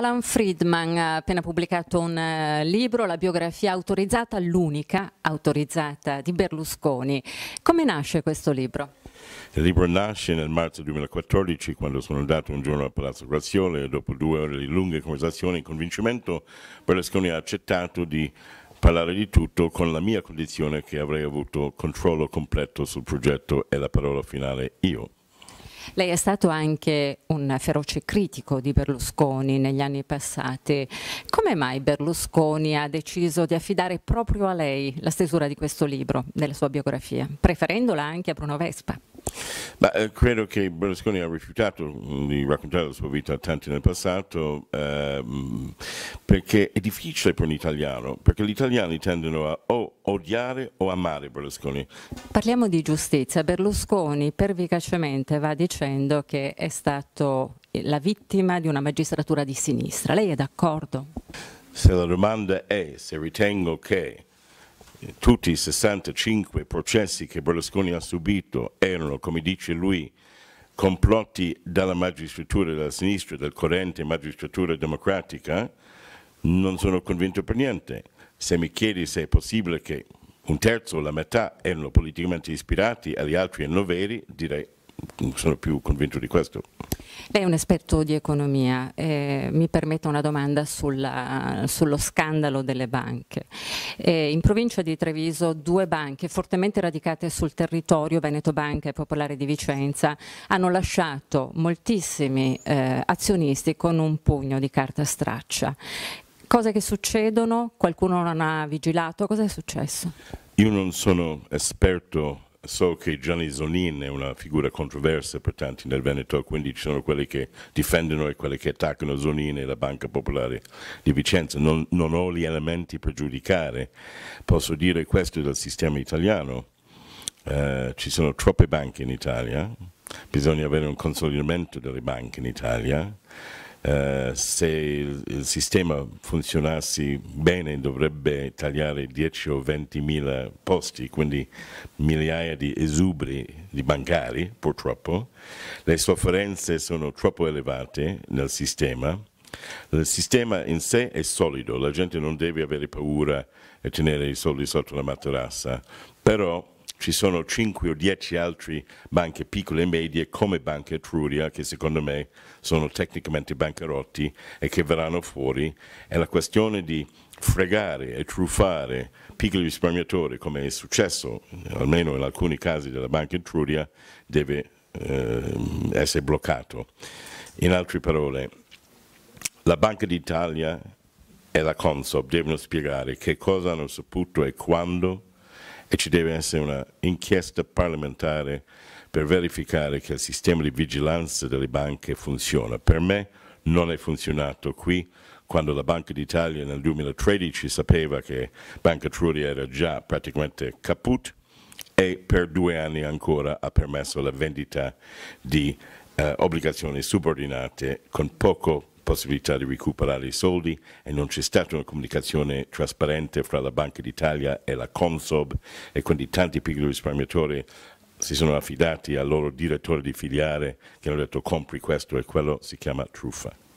Alan Friedman ha appena pubblicato un eh, libro, la biografia autorizzata, l'unica autorizzata di Berlusconi. Come nasce questo libro? Il libro nasce nel marzo 2014 quando sono andato un giorno a Palazzo Grazioli e dopo due ore di lunghe conversazioni e convincimento Berlusconi ha accettato di parlare di tutto con la mia condizione che avrei avuto controllo completo sul progetto e la parola finale io. Lei è stato anche un feroce critico di Berlusconi negli anni passati. Come mai Berlusconi ha deciso di affidare proprio a lei la stesura di questo libro, della sua biografia, preferendola anche a Bruno Vespa? Ma, eh, credo che Berlusconi ha rifiutato mm, di raccontare la sua vita a tanti nel passato ehm, perché è difficile per un italiano, perché gli italiani tendono a o odiare o amare Berlusconi. Parliamo di giustizia. Berlusconi pervicacemente va dicendo che è stato la vittima di una magistratura di sinistra. Lei è d'accordo? Se la domanda è se ritengo che tutti i 65 processi che Berlusconi ha subito erano, come dice lui, complotti dalla magistratura della sinistra, della corrente magistratura democratica, non sono convinto per niente. Se mi chiedi se è possibile che un terzo o la metà erano politicamente ispirati agli altri erano veri, direi che sono più convinto di questo. Lei è un esperto di economia, eh, mi permetta una domanda sulla, sullo scandalo delle banche. Eh, in provincia di Treviso due banche fortemente radicate sul territorio, Veneto Banca e Popolare di Vicenza, hanno lasciato moltissimi eh, azionisti con un pugno di carta straccia. Cose che succedono? Qualcuno non ha vigilato? Cosa è successo? Io non sono esperto so che Gianni Zonin è una figura controversa per tanti nel Veneto, quindi ci sono quelli che difendono e quelli che attaccano Zonin e la Banca Popolare di Vicenza. Non, non ho gli elementi per giudicare, posso dire questo del sistema italiano. Eh, ci sono troppe banche in Italia, bisogna avere un consolidamento delle banche in Italia eh, se il, il, sistema funzionasse bene dovrebbe tagliare 10 o 20 mila posti, quindi migliaia di esubri di bancari purtroppo, le sofferenze sono troppo elevate nel sistema, il sistema in sé è solido, la gente non deve avere paura e tenere i soldi sotto la materassa, però ci sono 5 o 10 altre banche piccole e medie come Banca Etruria che secondo me sono tecnicamente bancarotti e che verranno fuori e la questione di fregare e truffare piccoli risparmiatori come è successo almeno in alcuni casi della Banca Etruria deve eh, essere bloccato. In altre parole, la Banca d'Italia e la Consob devono spiegare che cosa hanno saputo e quando e ci deve essere una inchiesta parlamentare per verificare che il sistema di vigilanza delle banche funziona. Per me non è funzionato qui, quando la Banca d'Italia nel 2013 sapeva che Banca Trulli era già praticamente caput e per due anni ancora ha permesso la vendita di eh, obbligazioni subordinate con poco possibilità di recuperare i soldi e non c'è stata una comunicazione trasparente fra la Banca d'Italia e la Consob e quindi tanti piccoli risparmiatori si sono affidati al loro direttore di filiale che hanno detto compri questo e quello si chiama truffa.